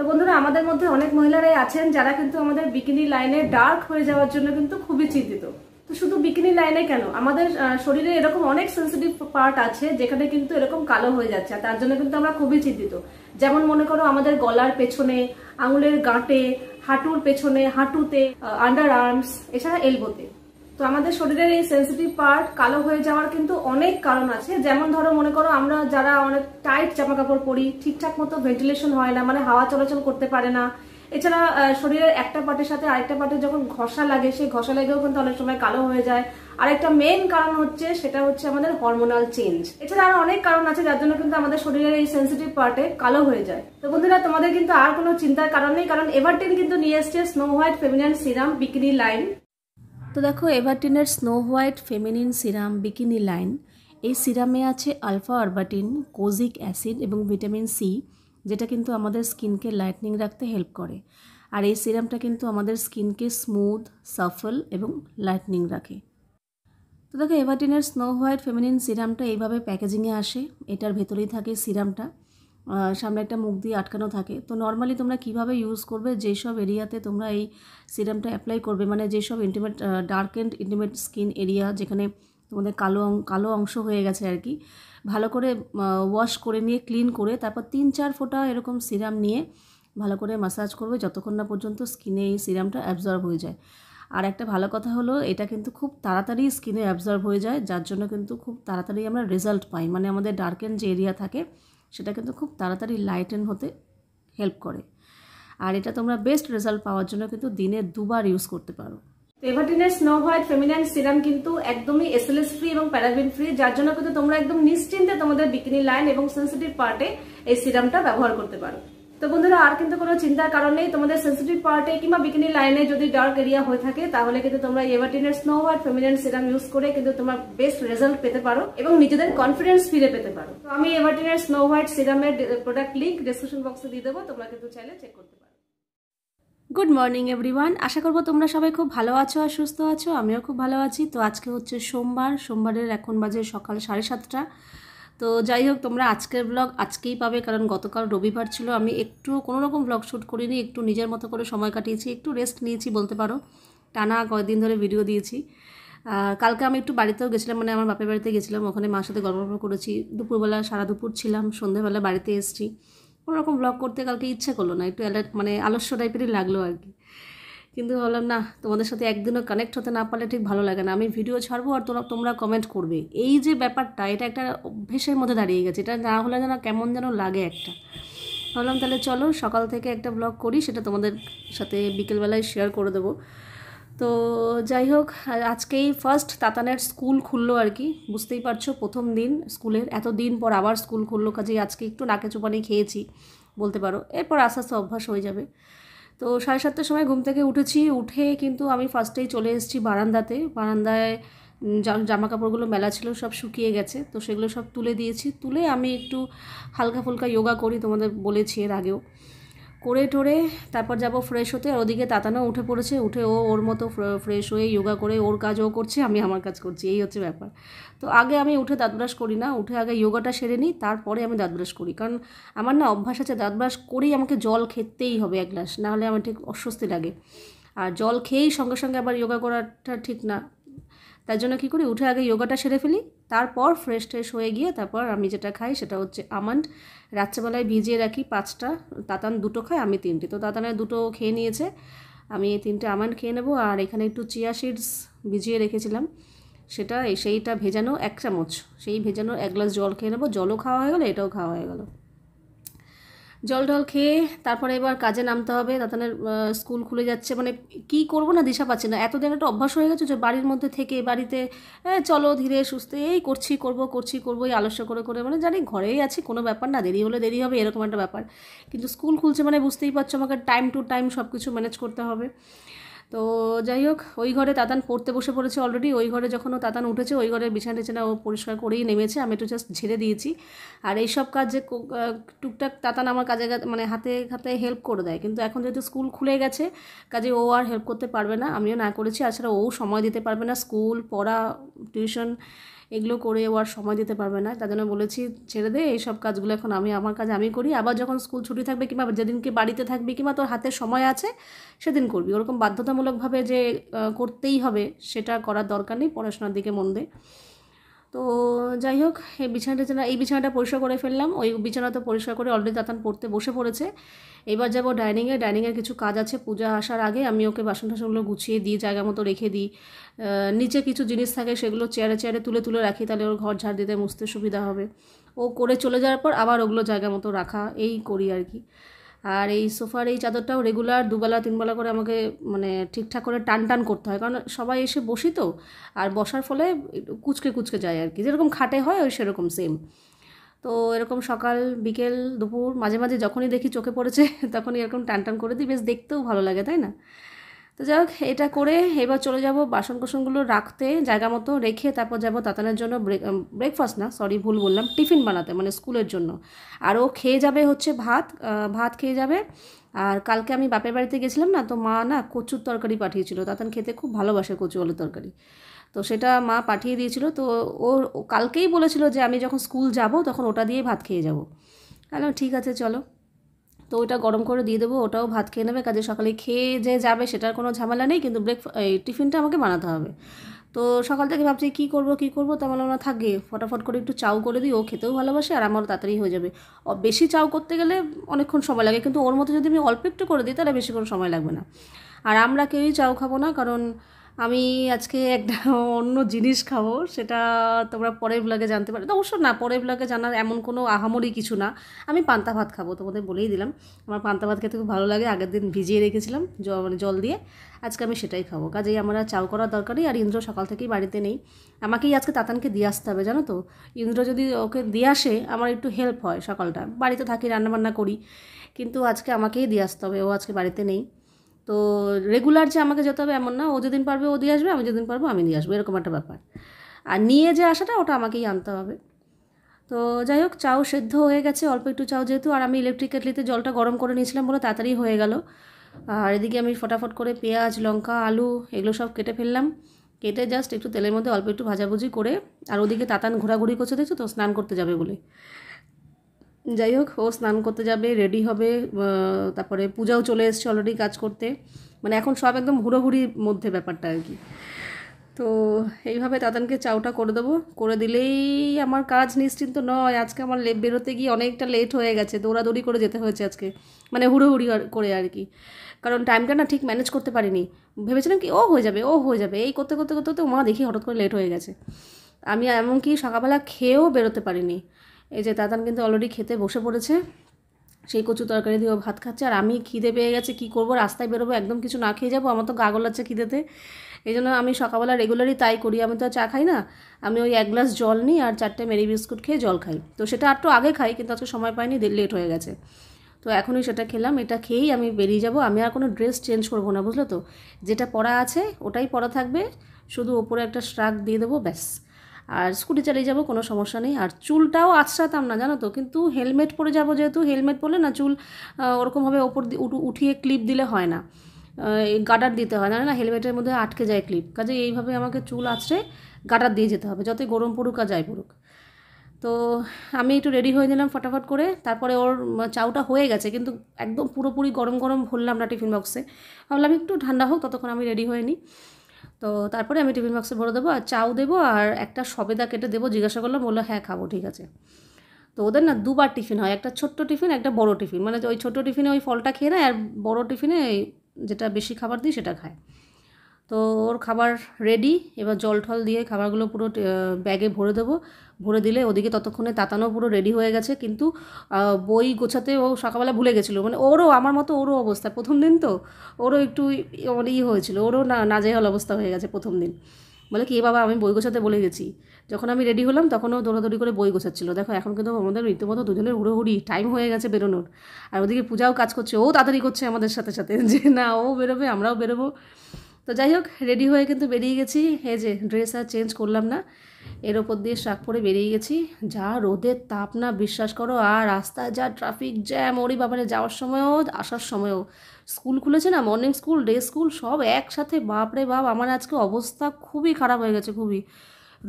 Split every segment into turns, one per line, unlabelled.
তো বন্ধুরা আমাদের মধ্যে অনেক মহিলারাই আছেন যারা কিন্তু আমাদের বিকিনি লাইনে ডার্ক হয়ে যাওয়ার জন্য কিন্তু খুবই চিন্তিত তো শুধু বিকিনি লাইনে কেন আমাদের শরীরে এরকম অনেক সেন্সিটিভ পার্ট আছে যেখানে কিন্তু এরকম কালো হয়ে যাচ্ছে তার জন্য কিন্তু আমরা খুবই চিন্তিত যেমন মনে করো আমাদের গলার পেছনে আঙুলের গাঁটে হাঁটুর পেছনে হাঁটুতে আন্ডার আর্মস এছাড়া এলবোতে তো আমাদের শরীরের এই সেন্সিটিভ পার্ট কালো হয়ে যাওয়ার কিন্তু অনেক কারণ আছে যেমন ধরো মনে করো আমরা যারা অনেক টাইট জামা কাপড় পরি ঠিকঠাক মতো ভেন্টিলেশন হয় না মানে হাওয়া চলাচল করতে পারে না এছাড়া শরীরের একটা পার্টের সাথে আরেকটা পার্টে যখন ঘষা লাগে সেই ঘষা লাগেও কিন্তু অনেক সময় কালো হয়ে যায় আর একটা মেন কারণ হচ্ছে সেটা হচ্ছে আমাদের হরমোনাল চেঞ্জ এছাড়া আরো অনেক কারণ আছে যার জন্য কিন্তু আমাদের শরীরের এই সেন্সিটিভ পার্টে কালো হয়ে যায় তো বন্ধুরা তোমাদের কিন্তু আর কোনো চিন্তার কারণ নেই কারণ এভারটিন কিন্তু নিয়ে এসছে snow white feminine serum bikini line তো দেখো এভারটিনের snow white feminine serum bikini line এই সিরামে আছে আলফা অর্বাটিন কোজিক অ্যাসিড এবং ভিটামিন সি যেটা কিন্তু আমাদের স্কিনকে লাইটনিং রাখতে হেল্প করে আর এই সিরামটা কিন্তু আমাদের স্কিনকে স্মুথ সাফল এবং লাইটনিং রাখে তো দেখো এভারটিনের স্নো হোয়াইট ফেমিনিন সিরামটা এইভাবে প্যাকেজিংয়ে আসে এটার ভেতরেই থাকে সিরামটা সামনে একটা মুখ দিয়ে আটকানো থাকে তো নর্মালি তোমরা কিভাবে ইউজ করবে যেসব এরিয়াতে তোমরা এই সিরামটা অ্যাপ্লাই করবে মানে যেসব intimate dark and intimate skin area যেখানে তোমাদের কালো কালো অংশ হয়ে গেছে আর কি ভালো করে ওয়াশ করে নিয়ে ক্লিন করে তারপর তিন চার ফোঁটা এরকম সিরাম নিয়ে ভালো করে মাসাজ করবে যতক্ষণ না পর্যন্ত স্কিনে এই সিরামটা অ্যাবজর্ব হয়ে যায় আর একটা ভালো কথা হলো এটা কিন্তু খুব তাড়াতাড়ি স্কিনে অ্যাবজর্ব হয়ে যায় যার জন্য কিন্তু খুব তাড়াতাড়ি আমরা রেজাল্ট পাই মানে আমাদের ডার্কেন যে এরিয়া থাকে সেটা কিন্তু খুব তাড়াতাড়ি লাইটেন হতে হেল্প করে আর এটা তোমরা বেস্ট রেজাল্ট পাওয়ার জন্য কিন্তু দিনে দুবার ইউজ করতে পারো এভারটিনের স্নো হোয়াইট ফেমিনাইন সিরাম কিন্তু একদমই এসএলএস ফ্রি এবং প্যারাবিন ফ্রি যার জন্য কিন্তু তোমরা একদম নিশ্চিন্তে তোমাদের বিকিনি লাইন এবং সেন্সিটিভ পার্টে এই সিরামটা ব্যবহার করতে পারো তো বন্ধুরা আর কিন্তু কোনো চিন্তার কারণ নেই তোমাদের সেন্সিটিভ পার্টে কিংবা বিকিনি লাইনে যদি ডার্ক এরিয়া হয়ে থাকে তাহলে কিন্তু তোমরা এভারটিনের snow white feminine serum use করে কিন্তু তোমার বেস্ট রেজাল্ট পেতে পারো এবং নিজেদের কনফিডেন্স ফিরে পেতে পারো তো আমি এভারটিনের স্নো হোয়াইট সিরামের প্রোডাক্ট লিঙ্ক ডিসক্রিপশন বক্সে দিয়ে দেবো তোমরা কিন্তু চাইলে চেক করতে পারো গুড মর্নিং এভরিওয়ান আশা করবো তোমরা সবাই খুব ভালো আছো আর সুস্থ আছো আমিও খুব ভালো আছি তো আজকে হচ্ছে সোমবার সোমবারের এখন বাজে সকাল সাড়ে সাতটা তো যাই হোক তোমরা আজকের ব্লগ আজকেই পাবে কারণ গতকাল রবিবার ছিল আমি একটু কোনো রকম ব্লগ শ্যুট করিনি একটু নিজের মতো করে সময় কাটিয়েছি একটু রেস্ট নিয়েছি বলতে পারো টানা কয়েকদিন ধরে ভিডিও দিয়েছি আর কালকে আমি একটু বাড়িতেও গেছিলাম মানে আমার বাপের বাড়িতে গেছিলাম ওখানে মার সাথে গল্প গল্প করেছি দুপুরবেলা সারা দুপুর ছিলাম সন্ধ্যেবেলা বাড়িতে এসেছি কোনো রকম ব্লগ করতে কালকে ইচ্ছে করলো না একটু অ্যালার্ট মানে আলস্য টাইপেরই লাগলো আর কি কিন্তু ভাবলাম না তোমাদের সাথে একদিনও কানেক্ট হতে না পারলে ঠিক ভালো লাগে না আমি ভিডিও ছাড়বো আর তোমরা তোমরা কমেন্ট করবে এই যে ব্যাপারটা এটা একটা অভ্যেসের মধ্যে দাঁড়িয়ে গেছে এটা না হলে যেন কেমন যেন লাগে একটা ভাবলাম তাহলে চলো সকাল থেকে একটা ব্লগ করি সেটা তোমাদের সাথে বিকেলবেলায় শেয়ার করে দেবো তো যাই হোক আজকেই ফার্স্ট তাতানের স্কুল খুললো আর কি বুঝতেই পারছো প্রথম দিন স্কুলের এত দিন পর আবার স্কুল খুললো কাজেই আজকে একটু নাকে চুপানি খেয়েছি বলতে পারো এরপর আস্তে আস্তে অভ্যাস হয়ে যাবে তো সাড়ে সাতটার সময় ঘুম থেকে উঠেছি উঠে কিন্তু আমি ফার্স্টেই চলে এসেছি বারান্দাতে বারান্দায় জামা কাপড়গুলো মেলা ছিল সব শুকিয়ে গেছে তো সেগুলো সব তুলে দিয়েছি তুলে আমি একটু হালকা ফুলকা যোগা করি তোমাদের বলেছি এর আগেও করে টোরে তারপর যাব ফ্রেশ হতে আর ওদিকে তাতানো উঠে পড়েছে উঠে ও ওর মতো ফ্রেশ হয়ে যোগা করে ওর কাজ ও করছে আমি আমার কাজ করছি এই হচ্ছে ব্যাপার তো আগে আমি উঠে দাঁত ব্রাশ করি না উঠে আগে যোগাটা সেরে নিই তারপরে আমি দাঁত ব্রাশ করি কারণ আমার না অভ্যাস আছে দাঁত ব্রাশ করেই আমাকে জল খেতেই হবে এক গ্লাস নাহলে আমার ঠিক অস্বস্তি লাগে আর জল খেয়েই সঙ্গে সঙ্গে আবার যোগা করাটা ঠিক না তার জন্য কী করি উঠে আগে যোগাটা সেরে ফেলি তারপর ফ্রেশ ট্রেশ হয়ে গিয়ে তারপর আমি যেটা খাই সেটা হচ্ছে আমন্ড রাত্রেবেলায় ভিজিয়ে রাখি পাঁচটা তাতান দুটো খাই আমি তিনটে তো তাতানের দুটো খেয়ে নিয়েছে আমি এই তিনটে আমন্ড খেয়ে নেবো আর এখানে একটু চিয়া সিডস ভিজিয়ে রেখেছিলাম সেটা সেইটা ভেজানো এক চামচ সেই ভেজানো এক গ্লাস জল খেয়ে নেবো জলও খাওয়া হয়ে গেলো এটাও খাওয়া হয়ে গেলো জল ঢল খেয়ে তারপরে এবার কাজে নামতে হবে দাদানের স্কুল খুলে যাচ্ছে মানে কি করব না দিশা পাচ্ছি না এতদিন একটা অভ্যাস হয়ে গেছে যে বাড়ির মধ্যে থেকে বাড়িতে চলো ধীরে সুস্থে এই করছি করব করছি করবো এই আলস্য করে করে মানে জানি ঘরেই আছি কোনো ব্যাপার না দেরি হলে দেরি হবে এরকম একটা ব্যাপার কিন্তু স্কুল খুলছে মানে বুঝতেই পারছো আমাকে টাইম টু টাইম সব কিছু ম্যানেজ করতে হবে তো যাই হোক ওই ঘরে তাতান পড়তে বসে পড়েছে অলরেডি ওই ঘরে যখন ও তাতান উঠেছে ওই ঘরে বিছানা টিছানা ও পরিষ্কার করেই নেমেছে আমি একটু জাস্ট ঝেড়ে দিয়েছি আর এই সব কাজে টুকটাক তাতান আমার কাজে মানে হাতে হাতে হেল্প করে দেয় কিন্তু এখন যেহেতু স্কুল খুলে গেছে কাজে ও আর হেল্প করতে পারবে না আমিও না করেছি আর ও সময় দিতে পারবে না স্কুল পড়া টিউশন এগুলো করে ও আর সময় দিতে পারবে না তার জন্য বলেছি ছেড়ে দে এইসব কাজগুলো এখন আমি আমার কাজ আমি করি আবার যখন স্কুল ছুটি থাকবে কিংবা যেদিনকে বাড়িতে থাকবি কিংবা তোর হাতে সময় আছে সেদিন করবি ওরকম বাধ্যতামূলকভাবে যে করতেই হবে সেটা করার দরকার নেই পড়াশোনার দিকে মন দেয় তো যাই হোক এই বিছানাটা এই বিছানাটা পরিষ্কার করে ফেললাম ওই বিছানা তো পরিষ্কার করে অলরেডি দাঁতান পড়তে বসে পড়েছে এবার যাবো ডাইনিংয়ে ডাইনিংয়ের কিছু কাজ আছে পূজা আসার আগে আমি ওকে বাসন টাসনগুলো গুছিয়ে দিই জায়গা মতো রেখে দিই নিচে কিছু জিনিস থাকে সেগুলো চেয়ারে চেয়ারে তুলে তুলে রাখি তাহলে ওর ঘর ঝাড় দিতে মুছতে সুবিধা হবে ও করে চলে যাওয়ার পর আবার ওগুলো জায়গা মতো রাখা এই করি আর কি আর এই সোফার এই চাদরটাও রেগুলার দুবেলা তিনবেলা করে আমাকে মানে ঠিকঠাক করে টান টান করতে হয় কারণ সবাই এসে বসি তো আর বসার ফলে কুচকে কুচকে যায় আর কি যেরকম খাটে হয় ওই সেরকম সেম তো এরকম সকাল বিকেল দুপুর মাঝে মাঝে যখনই দেখি চোখে পড়েছে তখনই এরকম টান টান করে দিই বেশ দেখতেও ভালো লাগে তাই না তো যাই হোক এটা করে এবার চলে যাব বাসন কোসনগুলো রাখতে জায়গা মতো রেখে তারপর যাব তাতানের জন্য ব্রেকফাস্ট না সরি ভুল বললাম টিফিন বানাতে মানে স্কুলের জন্য আর ও খেয়ে যাবে হচ্ছে ভাত ভাত খেয়ে যাবে আর কালকে আমি বাপের বাড়িতে গেছিলাম না তো মা না কচুর তরকারি পাঠিয়েছিল তাতান খেতে খুব ভালোবাসে কচু আলু তরকারি তো সেটা মা পাঠিয়ে দিয়েছিল তো ও কালকেই বলেছিল যে আমি যখন স্কুল যাব তখন ওটা দিয়ে ভাত খেয়ে যাব হ্যালো ঠিক আছে চলো তো ওটা গরম করে দিয়ে দেবো ওটাও ভাত খেয়ে নেবে কাজে সকালে খেয়ে যে যাবে সেটার কোনো ঝামেলা নেই কিন্তু ব্রেক টিফিনটা আমাকে বানাতে হবে তো সকাল থেকে ভাবছি কী করবো কী করবো তো আমার থাকে ফটাফট করে একটু চাউ করে দিই ও খেতেও ভালোবাসে আর আমারও তাড়াতাড়ি হয়ে যাবে বেশি চাউ করতে গেলে অনেকক্ষণ সময় লাগে কিন্তু ওর মতো যদি আমি অল্প একটু করে দিই তাহলে বেশিক্ষণ সময় লাগবে না আর আমরা কেউই চাউ খাবো না কারণ আমি আজকে একটা অন্য জিনিস খাবো সেটা তোমরা পরের ব্লগে জানতে পারো অবশ্য না পরের ব্লগে জানার এমন কোনো আহামরি কিছু না আমি পান্তা ভাত খাবো তোমাদের বলেই দিলাম আমার পান্তা ভাত খেতে খুব ভালো লাগে আগের দিন ভিজিয়ে রেখেছিলাম জল মানে জল দিয়ে আজকে আমি সেটাই খাবো কাজেই আমার চাল করার দরকারই আর ইন্দ্র সকাল থেকেই বাড়িতে নেই আমাকেই আজকে তাতানকে দিয়ে আসতে হবে জানো তো ইন্দ্র যদি ওকে দিয়ে আসে আমার একটু হেল্প হয় সকালটা বাড়িতে থাকি রান্নাবান্না করি কিন্তু আজকে আমাকেই দিয়ে আসতে হবে ও আজকে বাড়িতে নেই তো রেগুলার যে আমাকে যেতে হবে এমন না ও যেদিন পারবে ও দিয়ে আসবে আমি যেদিন পারবো আমি নিয়ে আসবো এরকম একটা ব্যাপার আর নিয়ে যে আসাটা ওটা আমাকেই আনতে হবে তো যাই হোক চাও সেদ্ধ হয়ে গেছে অল্প একটু চাও যেহেতু আর আমি ইলেকট্রিক কেটলিতে জলটা গরম করে নিয়েছিলাম বলে তাড়াতাড়ি হয়ে গেল আর এদিকে আমি ফটাফট করে পেঁয়াজ লঙ্কা আলু এগুলো সব কেটে ফেললাম কেটে জাস্ট একটু তেলের মধ্যে অল্প একটু ভাজাভুজি করে আর ওদিকে তাতান ঘোরাঘুরি করছে দেখছো তো স্নান করতে যাবে বলে যাই হোক ও স্নান করতে যাবে রেডি হবে তারপরে পূজাও চলে এসছে অলরেডি কাজ করতে মানে এখন সব একদম হুড়োহুড়ির মধ্যে ব্যাপারটা আর কি তো এইভাবে দাদানকে চাউটা করে দেবো করে দিলেই আমার কাজ নিশ্চিন্ত নয় আজকে আমার লেপ বেরোতে গিয়ে অনেকটা লেট হয়ে গেছে দৌড়াদৌড়ি করে যেতে হয়েছে আজকে মানে হুড়োহুড়ি করে আর কি কারণ টাইমটা না ঠিক ম্যানেজ করতে পারিনি ভেবেছিলাম কি ও হয়ে যাবে ও হয়ে যাবে এই করতে করতে করতে করতে মা দেখি হঠাৎ করে লেট হয়ে গেছে আমি এমনকি সকালবেলা খেয়েও বেরোতে পারিনি এই যে দাদান কিন্তু অলরেডি খেতে বসে পড়েছে সেই কচু তরকারি দিয়েও ভাত খাচ্ছে আর আমি খিদে পেয়ে গেছে কি করব রাস্তায় বেরোবো একদম কিছু না খেয়ে যাবো আমার তো গাগল আছে খিদেতে এই জন্য আমি সকালবেলা রেগুলারই তাই করি আমি তো চা খাই না আমি ওই এক গ্লাস জল নিই আর চারটে মেরি বিস্কুট খেয়ে জল খাই তো সেটা আর তো আগে খাই কিন্তু আজকে সময় পাইনি লেট হয়ে গেছে তো এখনই সেটা খেলাম এটা খেয়েই আমি বেরিয়ে যাব আমি আর কোনো ড্রেস চেঞ্জ করব না বুঝলো তো যেটা পরা আছে ওটাই পরা থাকবে শুধু ওপরে একটা স্ট্রাক দিয়ে দেবো ব্যাস আর স্কুটি চালিয়ে যাব কোনো সমস্যা নেই আর চুলটাও আছড়াতাম না জানো তো কিন্তু হেলমেট পরে যাব যেহেতু হেলমেট পরলে না চুল ওরকমভাবে ওপর উঠিয়ে ক্লিপ দিলে হয় না গাটার দিতে হয় না না হেলমেটের মধ্যে আটকে যায় ক্লিপ কাজে এইভাবে আমাকে চুল আছড়ে গাটার দিয়ে যেতে হবে যতই গরম পড়ুক আর যাই পড়ুক তো আমি একটু রেডি হয়ে নিলাম ফটাফট করে তারপরে ওর চাউটা হয়ে গেছে কিন্তু একদম পুরোপুরি গরম গরম ভরলাম না টিফিন বক্সে ভাবলাম একটু ঠান্ডা হোক ততক্ষণ আমি রেডি হয়ে নিই তো তারপরে আমি টিফিন বক্সে ভরে দেবো আর চাও দেবো আর একটা সবেদা কেটে দেবো জিজ্ঞাসা করলাম বললো হ্যাঁ খাবো ঠিক আছে তো ওদের না দুবার টিফিন হয় একটা ছোট্ট টিফিন একটা বড় টিফিন মানে ওই ছোট্ট টিফিনে ওই ফলটা খেয়ে নেয় আর বড় টিফিনে যেটা বেশি খাবার দিই সেটা খায় তো ওর খাবার রেডি এবার জল ঠল দিয়ে খাবারগুলো পুরো ব্যাগে ভরে দেবো ভরে দিলে ওদিকে ততক্ষণে তাতানো পুরো রেডি হয়ে গেছে কিন্তু বই গোছাতে ও সকালবেলা ভুলে গেছিলো মানে ওরও আমার মতো ওরও অবস্থা প্রথম দিন তো ওরও একটু মানে ই হয়েছিল ওরও না হল অবস্থা হয়ে গেছে প্রথম দিন বলে কি বাবা আমি বই গোছাতে বলে গেছি যখন আমি রেডি হলাম তখনও দৌড়াদৌড়ি করে বই গোছাচ্ছিলো দেখো এখন কিন্তু আমাদের রীতিমতো দুজনের হুড়োহুড়ি টাইম হয়ে গেছে বেরোনোর আর ওদিকে পূজাও কাজ করছে ও তাড়াতাড়ি করছে আমাদের সাথে সাথে যে না ও বেরোবে আমরাও বেরোবো তো যাই হোক রেডি হয়ে কিন্তু বেরিয়ে গেছি এই যে ড্রেস আর চেঞ্জ করলাম না এর ওপর দিয়ে শাক পরে বেরিয়ে গেছি যা রোদের তাপ না বিশ্বাস করো আর রাস্তায় যা ট্রাফিক জ্যাম ওরই বাবারে যাওয়ার সময়ও আসার সময়ও স্কুল খুলেছে না মর্নিং স্কুল ডে স্কুল সব একসাথে বাপরে বাপ আমার আজকে অবস্থা খুবই খারাপ হয়ে গেছে খুবই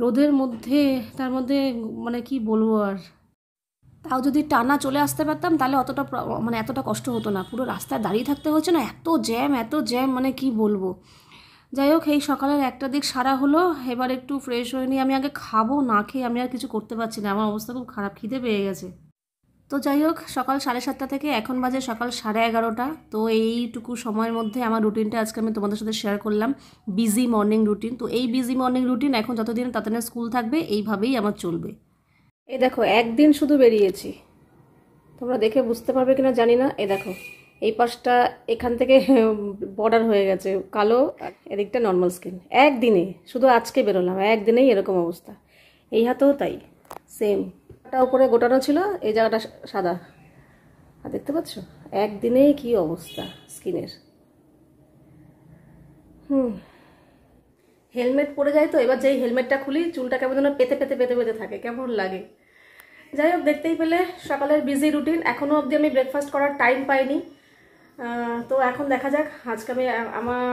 রোদের মধ্যে তার মধ্যে মানে কি বলবো আর তাও যদি টানা চলে আসতে পারতাম তাহলে অতটা মানে এতটা কষ্ট হতো না পুরো রাস্তায় দাঁড়িয়ে থাকতে হয়েছে না এত জ্যাম এত জ্যাম মানে কি বলবো যাই হোক এই সকালের একটা দিক সারা হলো এবার একটু ফ্রেশ হয়ে আমি আগে খাবো না খেয়ে আমি আর কিছু করতে পারছি না আমার অবস্থা খুব খারাপ খিদে পেয়ে গেছে তো যাই হোক সকাল সাড়ে সাতটা থেকে এখন বাজে সকাল সাড়ে এগারোটা তো এইটুকু সময়ের মধ্যে আমার রুটিনটা আজকে আমি তোমাদের সাথে শেয়ার করলাম বিজি মর্নিং রুটিন তো এই বিজি মর্নিং রুটিন এখন যতদিন ততদিন স্কুল থাকবে এইভাবেই আমার চলবে এ দেখো একদিন শুধু বেরিয়েছি তোমরা দেখে বুঝতে পারবে কিনা জানি না এ দেখো এই পাশটা এখান থেকে বর্ডার হয়ে গেছে কালো এদিকটা নর্মাল স্কিন একদিনে শুধু আজকে বেরোলাম একদিনেই এরকম অবস্থা এই হাতেও তাই সেম ওটা উপরে গোটানো ছিল এই জায়গাটা সাদা আর দেখতে পাচ্ছ একদিনে কি অবস্থা স্কিনের হুম হেলমেট পরে যায় তো এবার যেই হেলমেটটা খুলি চুলটা কেমন যেন পেতে পেতে পেতে পেতে থাকে কেমন লাগে যাই হোক দেখতেই পেলে সকালের বিজি রুটিন এখনও অবধি আমি ব্রেকফাস্ট করার টাইম পাইনি তো এখন দেখা যাক আজকে আমি আমার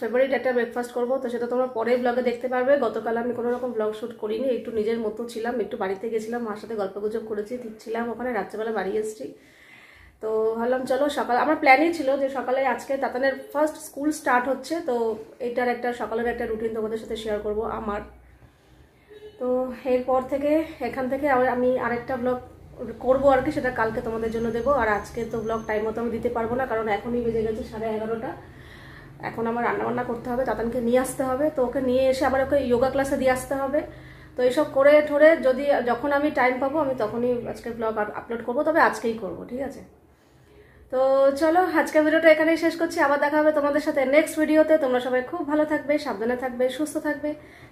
ফেভারিট একটা ব্রেকফাস্ট করব তো সেটা তোমরা পরে ব্লগে দেখতে পারবে গতকাল আমি কোনো রকম ব্লগ শ্যুট করিনি একটু নিজের মতো ছিলাম একটু বাড়িতে গেছিলাম মার সাথে গল্পগুজব করেছি ছিলাম ওখানে রাত্রেবেলা বাড়ি এসেছি তো ভাবলাম চলো সকাল আমার প্ল্যানই ছিল যে সকালে আজকে তাতানের ফার্স্ট স্কুল স্টার্ট হচ্ছে তো এটার একটা সকালের একটা রুটিন তোমাদের সাথে শেয়ার করব আমার তো এরপর থেকে এখান থেকে আমি আরেকটা ব্লগ করবো আর কি সেটা কালকে তোমাদের জন্য দেবো আর আজকে তো ব্লগ টাইম মতো আমি দিতে পারবো না কারণ এখনই বেজে গেছে সাড়ে এগারোটা এখন আমার রান্নাবান্না করতে হবে তাতানকে নিয়ে আসতে হবে তো ওকে নিয়ে এসে আবার ওকে যোগা ক্লাসে দিয়ে আসতে হবে তো এইসব করে ঠোরে যদি যখন আমি টাইম পাবো আমি তখনই আজকে ব্লগ আপলোড করবো তবে আজকেই করবো ঠিক আছে তো চলো আজকের ভিডিওটা এখানেই শেষ করছি আবার দেখা হবে তোমাদের সাথে নেক্সট ভিডিওতে তোমরা সবাই খুব ভালো থাকবে সাবধানে থাকবে সুস্থ থাকবে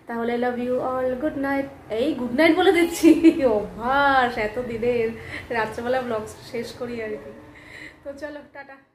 তাহলে love you all good night এই গুড নাইট বলে দিচ্ছি অভ্যাস এত দিনের রাত্রেবেলা ব্লগ শেষ করি আর কি তো চলো টাটা